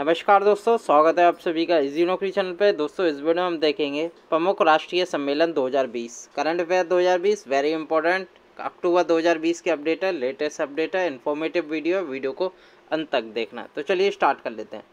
नमस्कार दोस्तों स्वागत है आप सभी का इजी नौकरी चैनल पर दोस्तों इस वीडियो में हम देखेंगे प्रमुख राष्ट्रीय सम्मेलन 2020 current affair 2020 very important October 2020 के अपडेट है लेटेस्ट अपडेट है इन्फॉर्मेटिव वीडियो वीडियो को अंत तक देखना तो चलिए स्टार्ट कर लेते हैं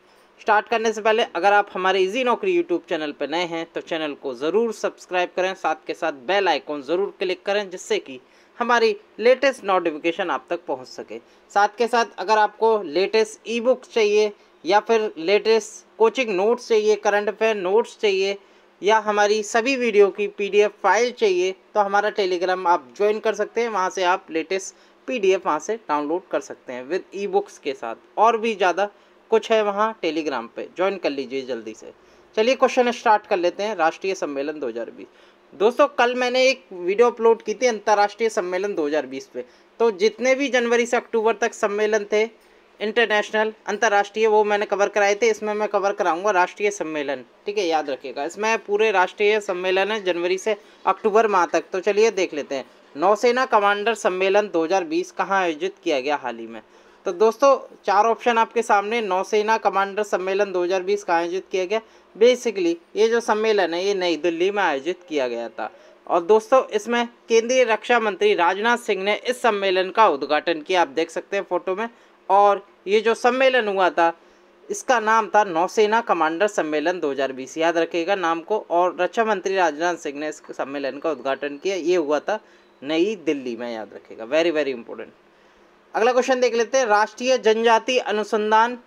स्टार्ट करने से पहले अगर आप हमारे इजी नौकरी यूट्यूब चैनल पर नए हैं तो चैनल को ज़रूर सब्सक्राइब करें साथ के साथ बेल आइकॉन ज़रूर क्लिक करें जिससे कि हमारी लेटेस्ट नोटिफिकेशन आप तक पहुंच सके साथ के साथ अगर आपको लेटेस्ट ई बुक चाहिए या फिर लेटेस्ट कोचिंग नोट्स चाहिए करंट अफेयर नोट्स चाहिए या हमारी सभी वीडियो की पीडीएफ फाइल चाहिए तो हमारा टेलीग्राम आप ज्वाइन कर सकते हैं वहाँ से आप लेटेस्ट पीडीएफ वहाँ से डाउनलोड कर सकते हैं विद ई बुक्स के साथ और भी ज़्यादा कुछ है वहाँ टेलीग्राम पे ज्वाइन कर लीजिए जल्दी से चलिए क्वेश्चन स्टार्ट कर लेते हैं राष्ट्रीय सम्मेलन दो दोस्तों कल मैंने एक वीडियो अपलोड की थी अंतर्राष्ट्रीय सम्मेलन दो पे तो जितने भी जनवरी से अक्टूबर तक सम्मेलन थे इंटरनेशनल अंतर्राष्ट्रीय वो मैंने कवर कराए थे इसमें मैं कवर कराऊंगा राष्ट्रीय सम्मेलन ठीक है याद रखिएगा इसमें पूरे राष्ट्रीय सम्मेलन है जनवरी से अक्टूबर माह तक तो चलिए देख लेते हैं नौसेना कमांडर सम्मेलन 2020 कहाँ आयोजित किया गया हाल ही में तो दोस्तों चार ऑप्शन आपके सामने नौसेना कमांडर सम्मेलन 2020 कहाँ आयोजित किया गया बेसिकली ये जो सम्मेलन है ये नई दिल्ली में आयोजित किया गया था और दोस्तों इसमें केंद्रीय रक्षा मंत्री राजनाथ सिंह ने इस सम्मेलन का उद्घाटन किया आप देख सकते हैं फोटो में और ये जो सम्मेलन हुआ था इसका नाम था नौसेना कमांडर सम्मेलन 2020 याद रखिएगा नाम को और रक्षा मंत्री राजनाथ सिंह ने इस सम्मेलन का उद्घाटन किया ये हुआ था नई दिल्ली में याद रखिएगा वेरी वेरी इंपॉर्टेंट अगला क्वेश्चन देख लेते हैं राष्ट्रीय जनजाति अनुसंधान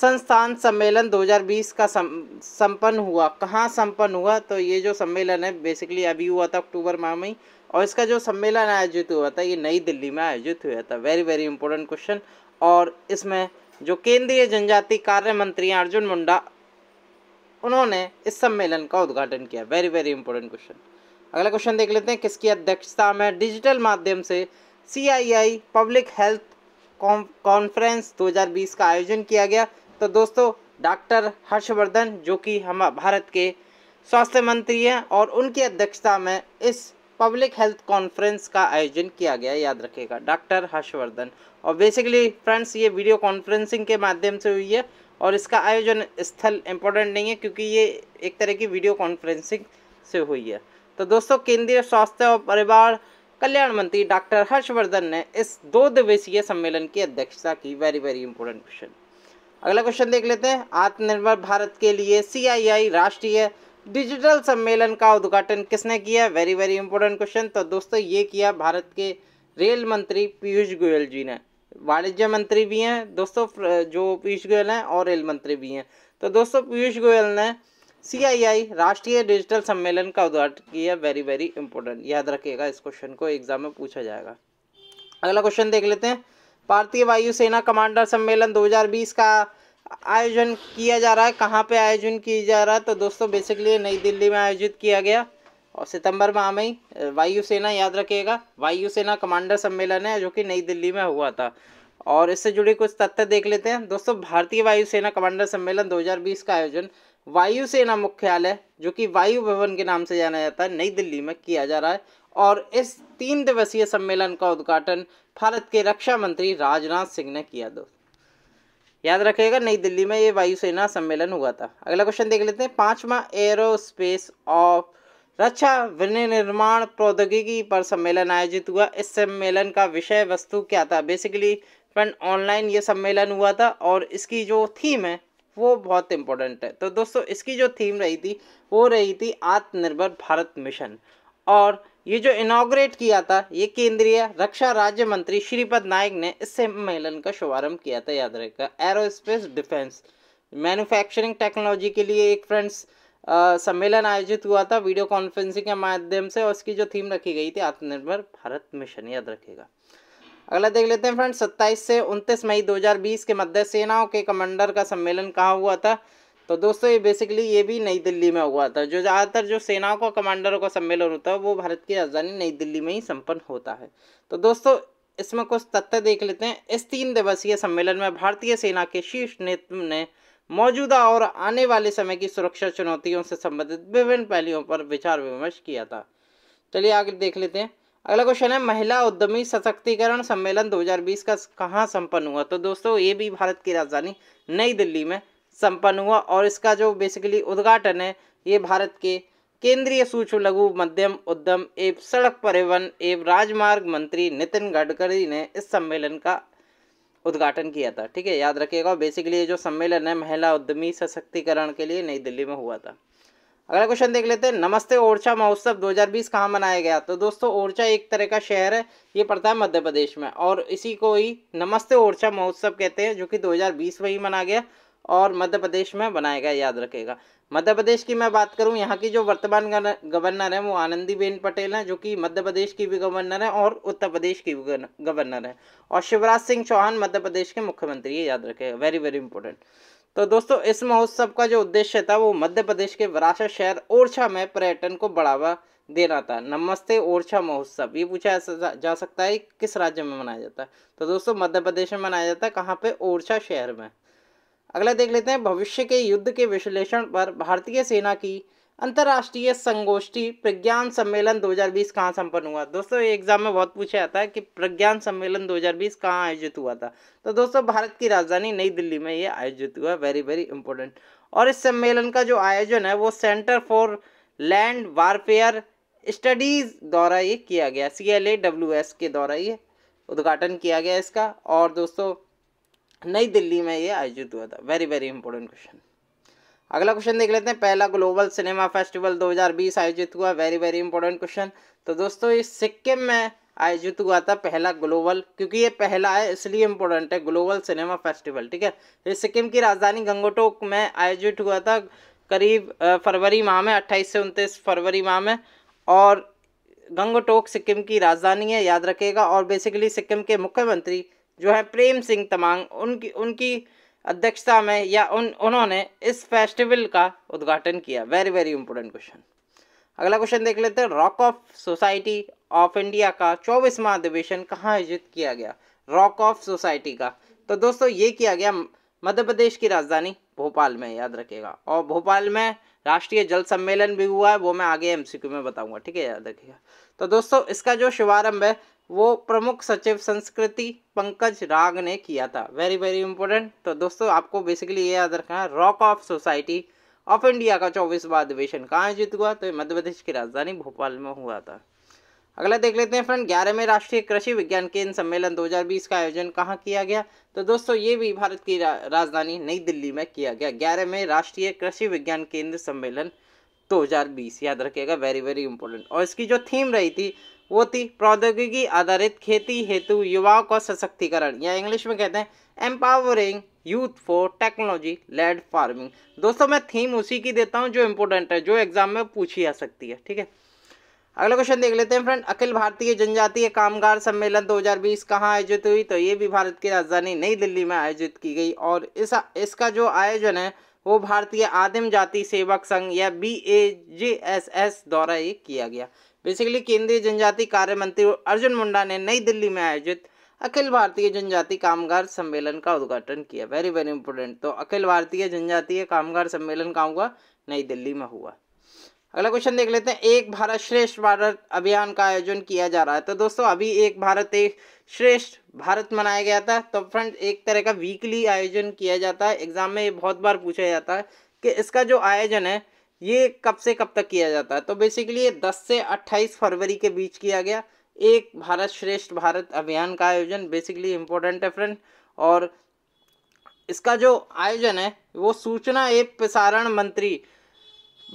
संस्थान सम्मेलन 2020 का संपन्न हुआ कहाँ संपन्न हुआ तो ये जो सम्मेलन है बेसिकली अभी हुआ था अक्टूबर माह में और इसका जो सम्मेलन आयोजित हुआ था ये नई दिल्ली में आयोजित हुआ था वेरी वेरी इंपॉर्टेंट क्वेश्चन और इसमें जो केंद्रीय जनजाति कार्य मंत्री अर्जुन मुंडा उन्होंने इस सम्मेलन का उद्घाटन किया वेरी वेरी इंपॉर्टेंट क्वेश्चन अगला क्वेश्चन देख लेते हैं किसकी अध्यक्षता में डिजिटल माध्यम से सीआईआई पब्लिक हेल्थ कॉन्फ्रेंस 2020 का आयोजन किया गया तो दोस्तों डॉक्टर हर्षवर्धन जो कि हम भारत के स्वास्थ्य मंत्री हैं और उनकी अध्यक्षता में इस पब्लिक हेल्थ कॉन्फ्रेंस का आयोजन किया गया याद रखिएगा डॉक्टर हर्षवर्धन और बेसिकली फ्रेंड्स ये वीडियो कॉन्फ्रेंसिंग के माध्यम से हुई है और इसका आयोजन स्थल इम्पोर्टेंट नहीं है क्योंकि ये एक तरह की वीडियो कॉन्फ्रेंसिंग से हुई है तो दोस्तों केंद्रीय स्वास्थ्य और परिवार कल्याण मंत्री डॉक्टर हर्षवर्धन ने इस दो दिवसीय सम्मेलन की अध्यक्षता की वेरी वेरी इंपॉर्टेंट क्वेश्चन अगला क्वेश्चन देख लेते हैं आत्मनिर्भर भारत के लिए सीआईआई राष्ट्रीय डिजिटल सम्मेलन का उद्घाटन किसने किया वेरी वेरी इंपॉर्टेंट क्वेश्चन तो दोस्तों ये किया भारत के रेल मंत्री पीयूष गोयल जी ने वाणिज्य मंत्री भी हैं दोस्तों जो पीयूष गोयल हैं और रेल मंत्री भी हैं तो दोस्तों पीयूष गोयल ने सीआईआई राष्ट्रीय डिजिटल सम्मेलन का उद्घाटन किया वेरी वेरी इंपॉर्टेंट याद रखिएगा इस क्वेश्चन को एग्जाम में पूछा जाएगा अगला क्वेश्चन देख लेते हैं भारतीय वायुसेना कमांडर सम्मेलन 2020 का आयोजन किया जा रहा है कहाँ पे आयोजन किया जा रहा है तो दोस्तों बेसिकली नई दिल्ली में आयोजित किया गया और सितंबर माह में ही वायुसेना याद रखिएगा वायुसेना कमांडर सम्मेलन है जो कि नई दिल्ली में हुआ था और इससे जुड़े कुछ तथ्य देख लेते हैं दोस्तों भारतीय वायुसेना कमांडर सम्मेलन 2020 का आयोजन वायुसेना मुख्यालय जो कि वायु भवन के नाम से जाना जाता है नई दिल्ली में किया जा रहा है और इस तीन दिवसीय सम्मेलन का उद्घाटन भारत के रक्षा मंत्री राजनाथ सिंह ने किया दोस्त याद रखिएगा नई दिल्ली में ये वायुसेना सम्मेलन हुआ था अगला क्वेश्चन देख लेते हैं पाँचवा एरोस्पेस ऑफ रक्षा विनिर्माण प्रौद्योगिकी पर सम्मेलन आयोजित हुआ इस सम्मेलन का विषय वस्तु क्या था बेसिकली फ्रेंड ऑनलाइन ये सम्मेलन हुआ था और इसकी जो थीम है वो बहुत इम्पोर्टेंट है तो दोस्तों इसकी जो थीम रही थी वो रही थी आत्मनिर्भर भारत मिशन और ये जो इनाग्रेट किया था ये केंद्रीय रक्षा राज्य मंत्री श्रीपद नाइक ने इस सम्मेलन का शुभारंभ किया था याद रखा एरोस्पेस डिफेंस मैन्युफैक्चरिंग टेक्नोलॉजी के लिए एक फ्रेंड्स सम्मेलन आयोजित हुआ था वीडियो कॉन्फ्रेंसिंग के माध्यम से और उसकी जो थीम रखी गई थी आत्मनिर्भर भारत मिशन याद रखेगा अगला देख लेते हैं फ्रेंड 27 से 29 मई 2020 के मध्य सेनाओं के कमांडर का सम्मेलन कहाँ हुआ था तो दोस्तों ये बेसिकली ये भी नई दिल्ली में हुआ था जो ज़्यादातर जो सेनाओं का कमांडरों का सम्मेलन होता है वो भारत की राजधानी नई दिल्ली में ही संपन्न होता है तो दोस्तों इसमें कुछ तथ्य देख लेते हैं इस तीन दिवसीय सम्मेलन में भारतीय सेना के शीर्ष नेतृत्व ने मौजूदा और आने वाले समय की सुरक्षा चुनौतियों से संबंधित विभिन्न पहलुओं पर विचार विमर्श किया था चलिए आगे देख लेते हैं अगला क्वेश्चन है महिला उद्यमी सशक्तिकरण सम्मेलन 2020 का कहाँ संपन्न हुआ तो दोस्तों ये भी भारत की राजधानी नई दिल्ली में संपन्न हुआ और इसका जो बेसिकली उद्घाटन है ये भारत के केंद्रीय सूक्ष्म लघु मध्यम उद्यम एवं सड़क परिवहन एवं राजमार्ग मंत्री नितिन गडकरी ने इस सम्मेलन का उद्घाटन किया था ठीक है याद रखिएगा बेसिकली ये जो सम्मेलन है महिला उद्यमी सशक्तिकरण के लिए नई दिल्ली में हुआ था अगला क्वेश्चन देख लेते हैं नमस्ते ओरछा महोत्सव 2020 कहाँ मनाया गया तो दोस्तों ओरछा एक तरह का शहर है ये पड़ता है मध्य प्रदेश में और इसी को ही नमस्ते ओरछा महोत्सव कहते हैं जो कि 2020 में ही मना गया और मध्य प्रदेश में बनाएगा याद रखेगा मध्य प्रदेश की मैं बात करूं यहाँ की जो वर्तमान गवर्नर है वो आनंदीबेन पटेल हैं जो कि मध्य प्रदेश की भी गवर्नर है और उत्तर प्रदेश की भी गवर्नर है और शिवराज सिंह चौहान मध्य प्रदेश के मुख्यमंत्री है याद रखेगा वेरी वेरी इंपॉर्टेंट तो दोस्तों इस महोत्सव का जो उद्देश्य था वो मध्य प्रदेश के विरासत शहर ओरछा में पर्यटन को बढ़ावा देना था नमस्ते ओरछा महोत्सव ये पूछा जा सकता है किस राज्य में मनाया जाता है तो दोस्तों मध्य प्रदेश में मनाया जाता है कहाँ पे ओरछा शहर में अगला देख लेते हैं भविष्य के युद्ध के विश्लेषण पर भारतीय सेना की अंतर्राष्ट्रीय संगोष्ठी प्रज्ञान सम्मेलन 2020 कहाँ संपन्न हुआ दोस्तों एग्जाम में बहुत पूछा जाता है कि प्रज्ञान सम्मेलन 2020 कहाँ आयोजित हुआ था तो दोस्तों भारत की राजधानी नई दिल्ली में ये आयोजित हुआ वेरी वेरी इंपॉर्टेंट और इस सम्मेलन का जो आयोजन है वो centre for land warfare studies द्वारा ये किया गया सी के द्वारा ये उद्घाटन किया गया इसका और दोस्तों नई दिल्ली में ये आयोजित हुआ था वेरी वेरी इंपॉर्टेंट क्वेश्चन अगला क्वेश्चन देख लेते हैं पहला ग्लोबल सिनेमा फेस्टिवल 2020 आयोजित हुआ वेरी वेरी इंपॉर्टेंट क्वेश्चन तो दोस्तों ये सिक्किम में आयोजित हुआ था पहला ग्लोबल क्योंकि ये पहला है इसलिए इम्पोर्टेंट है ग्लोबल सिनेमा फेस्टिवल ठीक है ये सिक्किम की राजधानी गंगोटोक में आयोजित हुआ था करीब फरवरी माह में अट्ठाईस से उनतीस फरवरी माह में और गंगोटोक सिक्किम की राजधानी है याद रखेगा और बेसिकली सिक्किम के मुख्यमंत्री जो है प्रेम सिंह तमांग उनकी उनकी अध्यक्षता में या उन उन्होंने इस फेस्टिवल का उद्घाटन किया वेरी वेरी इंपॉर्टेंट क्वेश्चन अगला क्वेश्चन देख लेते हैं rock of society of India का चौबीसवा अधिवेशन कहाँ आयोजित किया गया रॉक ऑफ सोसाइटी का तो दोस्तों ये किया गया मध्य प्रदेश की राजधानी भोपाल में याद रखेगा और भोपाल में राष्ट्रीय जल सम्मेलन भी हुआ है वो मैं आगे एमसीक्यू में बताऊंगा ठीक है याद रखिएगा तो दोस्तों इसका जो शुभारंभ है वो प्रमुख सचिव संस्कृति पंकज राग ने किया था वेरी वेरी इंपॉर्टेंट तो दोस्तों आपको बेसिकली ये याद रखना है rock of society of India का चौबीसवा अधिवेशन कहाँ आयोजित हुआ तो मध्य प्रदेश की राजधानी भोपाल में हुआ था अगला देख लेते हैं फ्रेंड ग्यारहवें राष्ट्रीय कृषि विज्ञान केंद्र सम्मेलन 2020 का आयोजन कहाँ किया गया तो दोस्तों ये भी भारत की राजधानी नई दिल्ली में किया गया ग्यारहवें राष्ट्रीय कृषि विज्ञान केंद्र सम्मेलन 2020 याद रखिएगा वेरी वेरी इंपॉर्टेंट और इसकी जो थीम रही थी वो थी प्रौद्योगिकी आधारित खेती हेतु युवाओं का सशक्तिकरण या इंग्लिश में कहते हैं empowering youth for technology led farming दोस्तों मैं थीम उसी की देता हूँ जो इम्पोर्टेंट है जो एग्जाम में पूछी जा सकती है ठीक है अगला क्वेश्चन देख लेते हैं फ्रेंड अखिल भारतीय जनजातीय कामगार सम्मेलन 2020 कहाँ आयोजित हुई तो ये भी भारत की राजधानी नई दिल्ली में आयोजित की गई और इस इसका जो आयोजन है वो भारतीय आदिम जाति सेवक संघ या B A J S S द्वारा ये किया गया बेसिकली केंद्रीय जनजाति कार्य मंत्री अर्जुन मुंडा ने नई दिल्ली में आयोजित अखिल भारतीय जनजाति कामगार सम्मेलन का उद्घाटन किया वेरी वेरी इंपॉर्टेंट तो अखिल भारतीय जनजातीय कामगार सम्मेलन का हुआ नई दिल्ली में हुआ अगला क्वेश्चन देख लेते हैं एक भारत श्रेष्ठ भारत अभियान का आयोजन किया जा रहा है तो दोस्तों अभी एक भारत एक श्रेष्ठ भारत मनाया गया था तो फ्रेंड एक तरह का वीकली आयोजन किया जाता है एग्जाम में बहुत बार पूछा जाता है कि इसका जो आयोजन है ये कब से कब तक किया जाता है तो बेसिकली ये दस से अट्ठाईस फरवरी के बीच किया गया एक भारत श्रेष्ठ भारत अभियान का आयोजन बेसिकली इम्पोर्टेंट है फ्रेंड और इसका जो आयोजन है वो सूचना एवं प्रसारण मंत्री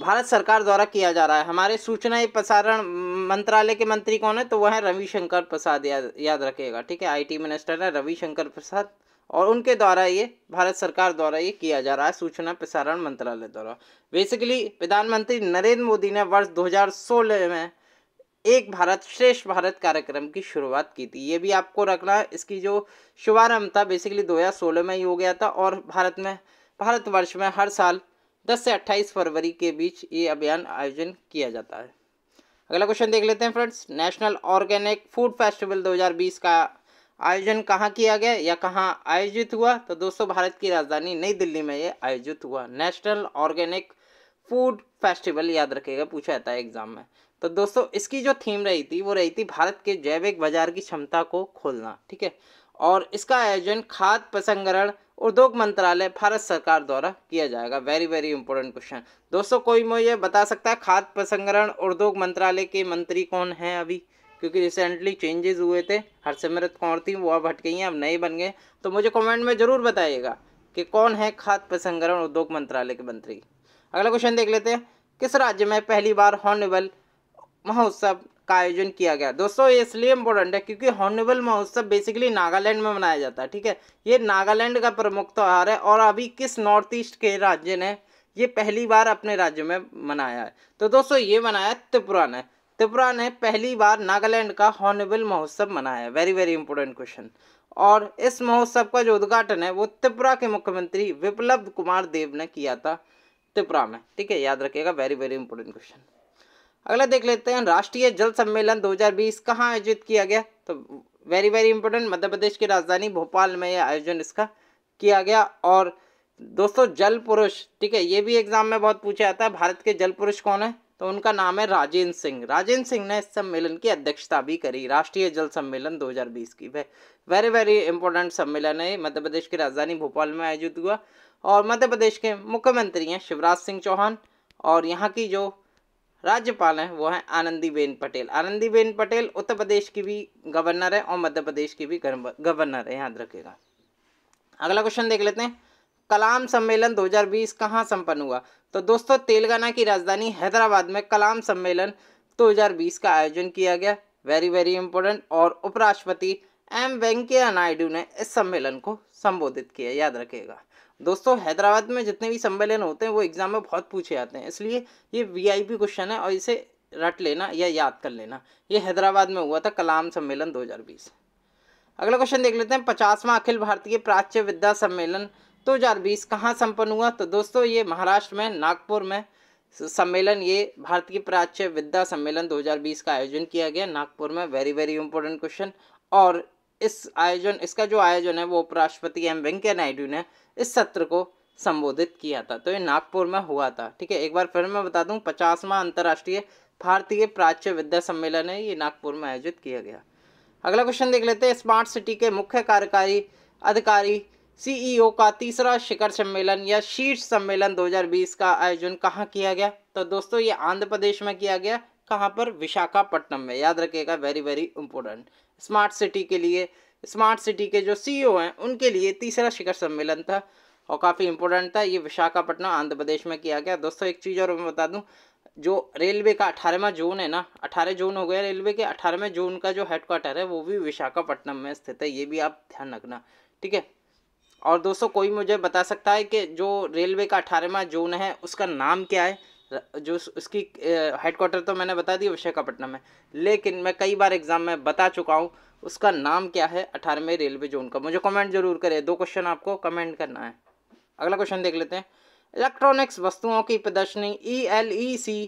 भारत सरकार द्वारा किया जा रहा है हमारे सूचना एवं प्रसारण मंत्रालय के मंत्री कौन है तो वह है रविशंकर प्रसाद याद याद रखेगा ठीक है आईटी मिनिस्टर है रविशंकर प्रसाद और उनके द्वारा ये भारत सरकार द्वारा ये किया जा रहा है सूचना प्रसारण मंत्रालय द्वारा बेसिकली प्रधानमंत्री नरेंद्र मोदी ने वर्ष दो में एक भारत श्रेष्ठ भारत कार्यक्रम की शुरुआत की थी ये भी आपको रखना इसकी जो शुभारंभ था बेसिकली दो में ही हो गया था और भारत में भारतवर्ष में हर साल 10 से 28 फरवरी के बीच ये अभियान आयोजन किया जाता है अगला क्वेश्चन देख लेते हैं friends national organic food festival 2020 का आयोजन कहाँ किया गया या कहाँ आयोजित हुआ तो दोस्तों भारत की राजधानी नई दिल्ली में ये आयोजित हुआ नेशनल ऑर्गेनिक फूड फेस्टिवल याद रखेगा पूछा जाता है एग्जाम में तो दोस्तों इसकी जो थीम रही थी वो रही थी भारत के जैविक बाजार की क्षमता को खोलना ठीक है और इसका आयोजन खाद्य प्रसंस्करण उद्योग मंत्रालय भारत सरकार द्वारा किया जाएगा वेरी वेरी इंपॉर्टेंट क्वेश्चन दोस्तों कोई मुझे बता सकता है खाद्य प्रसंग्रहण उद्योग मंत्रालय के मंत्री कौन हैं अभी क्योंकि रिसेंटली चेंजेस हुए थे हरसिमरत कौर थी वो अब हट गई हैं अब नए बन गए तो मुझे कमेंट में ज़रूर बताइएगा कि कौन है खाद्य प्रसंग्रहण उद्योग मंत्रालय के मंत्री अगला क्वेश्चन देख लेते हैं किस राज्य में पहली बार हॉर्नबिल महोत्सव का आयोजन किया गया दोस्तों ये इसलिए इम्पोर्टेंट है क्योंकि हॉर्नबिल महोत्सव बेसिकली नागालैंड में मनाया जाता है ठीक है ये नागालैंड का प्रमुख त्यौहार है और अभी किस नॉर्थ ईस्ट के राज्य ने ये पहली बार अपने राज्य में मनाया है तो दोस्तों ये मनाया त्रिपुरा ने त्रिपुरा ने पहली बार नागालैंड का हॉर्नबिल महोत्सव मनाया है वेरी वेरी इंपॉर्टेंट क्वेश्चन और इस महोत्सव का जो उद्घाटन है वो त्रिपुरा के मुख्यमंत्री विप्लव कुमार देव ने किया था त्रिपुरा में ठीक है याद रखिएगा वेरी वेरी इंपॉर्टेंट क्वेश्चन अगला देख लेते हैं राष्ट्रीय जल सम्मेलन 2020 कहाँ आयोजित किया गया तो very very important Madhya Pradesh की राजधानी भोपाल में यह आयोजन इसका किया गया और दोस्तों जल पुरुष ठीक है ये भी एग्जाम में बहुत पूछा जाता है भारत के जल पुरुष कौन है तो उनका नाम है राजेंद्र सिंह राजेंद्र सिंह ने इस सम्मेलन की अध्यक्षता भी करी राष्ट्रीय जल सम्मेलन 2020 की वह वेरी वेरी इंपॉर्टेंट सम्मेलन है मध्य प्रदेश की राजधानी भोपाल में आयोजित हुआ और मध्य प्रदेश के मुख्यमंत्री हैं शिवराज सिंह चौहान और यहाँ की जो राज्यपाल हैं वो हैं आनंदीबेन पटेल आनंदीबेन पटेल उत्तर प्रदेश की भी गवर्नर है और मध्य प्रदेश की भी गवर्नर है याद रखेगा अगला क्वेश्चन देख लेते हैं कलाम सम्मेलन 2020 कहाँ संपन्न हुआ तो दोस्तों तेलंगाना की राजधानी हैदराबाद में कलाम सम्मेलन 2020 का आयोजन किया गया वेरी वेरी इंपॉर्टेंट और उपराष्ट्रपति एम वेंकैया नायडू ने इस सम्मेलन को संबोधित किया याद रखेगा दोस्तों हैदराबाद में जितने भी सम्मेलन होते हैं वो एग्ज़ाम में बहुत पूछे जाते हैं इसलिए ये वी क्वेश्चन है और इसे रट लेना या याद कर लेना ये हैदराबाद में हुआ था कलाम सम्मेलन 2020 अगला क्वेश्चन देख लेते हैं पचासवां अखिल भारतीय प्राच्य विद्या सम्मेलन 2020 कहाँ संपन्न हुआ तो दोस्तों ये महाराष्ट्र में नागपुर में सम्मेलन ये भारतीय प्राच्य विद्या सम्मेलन 2020 का आयोजन किया गया नागपुर में वेरी वेरी इंपॉर्टेंट क्वेश्चन और इस आयोजन इसका जो आयोजन है वो उपराष्ट्रपति एम वेंकैया नायडू ने इस सत्र को संबोधित किया था तो ये नागपुर में हुआ था ठीक है एक बार फिर मैं बता दूँ पचासवां अंतर्राष्ट्रीय भारतीय प्राच्य विद्या सम्मेलन है ये नागपुर में आयोजित किया गया अगला क्वेश्चन देख लेते हैं स्मार्ट सिटी के मुख्य कार्यकारी अधिकारी सीईओ e का तीसरा शिखर सम्मेलन या शीर्ष सम्मेलन 2020 का आयोजन कहाँ किया गया तो दोस्तों ये आंध्र प्रदेश में किया गया कहाँ पर विशाखापट्टनम में याद रखिएगा very very important smart city के लिए स्मार्ट सिटी के जो सीईओ e हैं उनके लिए तीसरा शिखर सम्मेलन था और काफ़ी इंपॉर्टेंट था ये विशाखापट्टनम आंध्र प्रदेश में किया गया दोस्तों एक चीज़ और मैं बता दूं जो रेलवे का अठारहवा जून है ना अठारह जून हो गया रेलवे के अठारहवें जून का जो हेडक्वार्टर है वो भी विशाखापट्टनम में स्थित है ये भी आप ध्यान रखना ठीक है और दोस्तों कोई मुझे बता सकता है कि जो रेलवे का अठारहवा जून है उसका नाम क्या है जो उसकी हेडक्वाटर तो मैंने बता दी विशाखापट्टनम है लेकिन मैं कई बार एग्ज़ाम में बता चुका हूँ उसका नाम क्या है अठारहवें रेलवे जोन का मुझे कमेंट जरूर करें दो क्वेश्चन आपको कमेंट करना है अगला क्वेश्चन देख लेते हैं इलेक्ट्रॉनिक्स वस्तुओं की प्रदर्शनी E L E C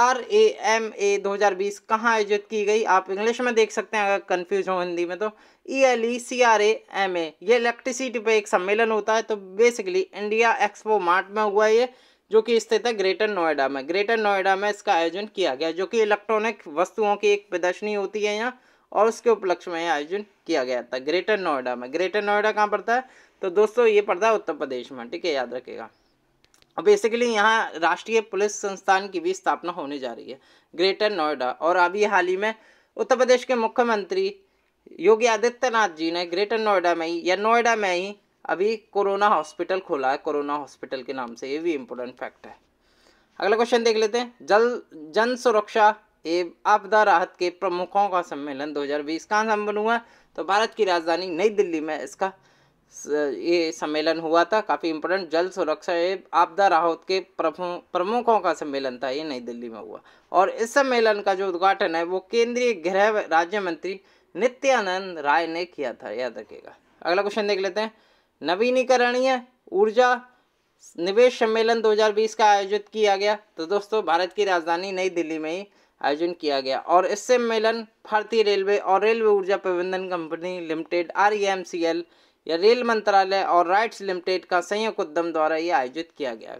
R A M A दो हज़ार बीस कहाँ आयोजित की गई आप इंग्लिश में देख सकते हैं अगर कन्फ्यूज हो हिंदी में तो E L E C R A M A ये इलेक्ट्रिसिटी पे एक सम्मेलन होता है तो बेसिकली इंडिया एक्सपो मार्ट में हुआ ये जो कि स्थित है ग्रेटर नोएडा में ग्रेटर नोएडा में इसका आयोजन किया गया जो कि इलेक्ट्रॉनिक वस्तुओं की एक प्रदर्शनी होती है यहाँ और उसके उपलक्ष्य में आयोजन किया गया था ग्रेटर नोएडा में ग्रेटर नोएडा कहाँ पड़ता है तो दोस्तों ये पड़ता है उत्तर प्रदेश में ठीक है याद रखेगा अब बेसिकली यहाँ राष्ट्रीय पुलिस संस्थान की भी स्थापना होने जा रही है ग्रेटर नोएडा और अभी हाल ही में उत्तर प्रदेश के मुख्यमंत्री योगी आदित्यनाथ जी ने ग्रेटर नोएडा में ही या नोएडा में ही अभी कोरोना हॉस्पिटल खोला है कोरोना हॉस्पिटल के नाम से ये भी इम्पोर्टेंट फैक्ट है अगला क्वेश्चन देख लेते हैं जल जन सुरक्षा एवं आपदा राहत के प्रमुखों का सम्मेलन 2020 कहाँ संपन्न हुआ तो भारत की राजधानी नई दिल्ली में इसका ये सम्मेलन हुआ था काफ़ी इम्पोर्टेंट जल सुरक्षा एवं आपदा राहत के प्रमुखों का सम्मेलन था ये नई दिल्ली में हुआ और इस सम्मेलन का जो उद्घाटन है वो केंद्रीय गृह राज्य मंत्री नित्यानंद राय ने किया था याद रखेगा अगला क्वेश्चन देख लेते हैं नवीनीकरणीय ऊर्जा निवेश सम्मेलन 2020 का आयोजित किया गया तो दोस्तों भारत की राजधानी नई दिल्ली में ही आयोजन किया गया और इस सम्मेलन भारतीय रेलवे और रेलवे ऊर्जा प्रबंधन कंपनी लिमिटेड आर e या रेल मंत्रालय और राइट्स लिमिटेड का संयुक्त उद्यम द्वारा ये आयोजित किया गया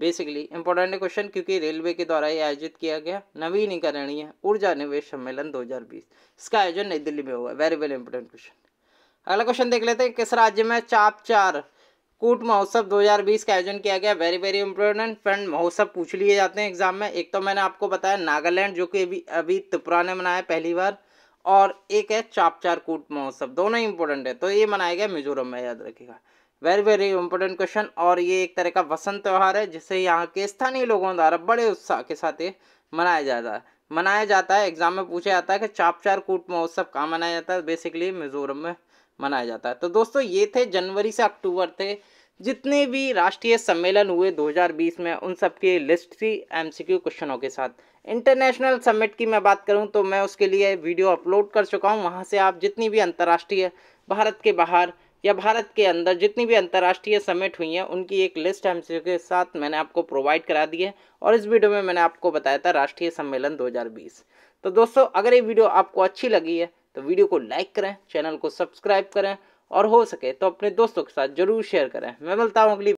बेसिकली इंपॉर्टेंट क्वेश्चन क्योंकि रेलवे के द्वारा ये आयोजित किया गया नवीनीकरणीय ऊर्जा निवेश सम्मेलन 2020 इसका आयोजन नई दिल्ली में हुआ वेरी वेरी इंपॉर्टेंट क्वेश्चन अगला क्वेश्चन देख लेते हैं किस राज्य में चाप चार कूट महोत्सव 2020 का आयोजन किया गया वेरी वेरी इंपॉर्टेंट फ्रेंड महोत्सव पूछ लिए जाते हैं एग्जाम में एक तो मैंने आपको बताया नागालैंड जो कि अभी अभी त्रिपुरा ने मनाया पहली बार और एक है चापचार कूट महोत्सव दोनों ही इंपॉर्टेंट है तो ये मनाया गया मिजोरम में याद रखिएगा वेरी वेरी इंपॉर्टेंट क्वेश्चन और ये एक तरह का वसंत त्यौहार है जिसे यहाँ के स्थानीय लोगों द्वारा बड़े उत्साह के साथ ये मनाया जाता है मनाया जाता है एग्जाम में पूछा जाता है कि चापचार कूट महोत्सव कहाँ मनाया जाता है बेसिकली मिजोरम में मनाया जाता है तो दोस्तों ये थे जनवरी से अक्टूबर थे जितने भी राष्ट्रीय सम्मेलन हुए 2020 में उन सब की लिस्ट थी एमसीक्यू क्वेश्चनों के साथ इंटरनेशनल समिट की मैं बात करूं तो मैं उसके लिए वीडियो अपलोड कर चुका हूं वहां से आप जितनी भी अंतर्राष्ट्रीय भारत के बाहर या भारत के अंदर जितनी भी अंतर्राष्ट्रीय समिट हुई हैं उनकी एक लिस्ट एम के साथ मैंने आपको प्रोवाइड करा दी है और इस वीडियो में मैंने आपको बताया था राष्ट्रीय सम्मेलन दो तो दोस्तों अगर ये वीडियो आपको अच्छी लगी है तो वीडियो को लाइक करें चैनल को सब्सक्राइब करें और हो सके तो अपने दोस्तों के साथ जरूर शेयर करें मैं मिलता हूँ अगली